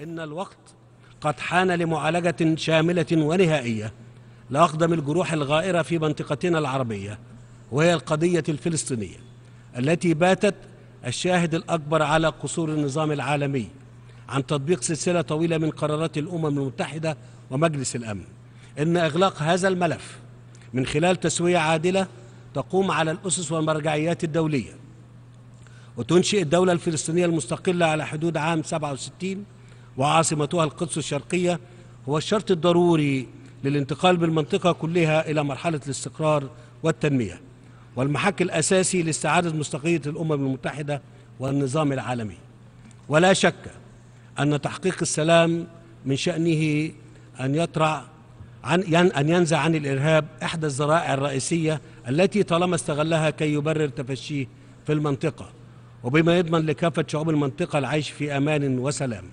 إن الوقت قد حان لمعالجة شاملة ونهائية لأقدم الجروح الغائرة في منطقتنا العربية وهي القضية الفلسطينية التي باتت الشاهد الأكبر على قصور النظام العالمي عن تطبيق سلسلة طويلة من قرارات الأمم المتحدة ومجلس الأمن إن إغلاق هذا الملف من خلال تسوية عادلة تقوم على الأسس والمرجعيات الدولية وتنشئ الدولة الفلسطينية المستقلة على حدود عام 67 وعاصمتها القدس الشرقية هو الشرط الضروري للانتقال بالمنطقة كلها إلى مرحلة الاستقرار والتنمية والمحك الأساسي لاستعادة مصداقية الأمم المتحدة والنظام العالمي ولا شك أن تحقيق السلام من شأنه أن يطرع عن أن ينزع عن الإرهاب إحدى الذرائع الرئيسية التي طالما استغلها كي يبرر تفشيه في المنطقة وبما يضمن لكافة شعوب المنطقة العيش في أمان وسلام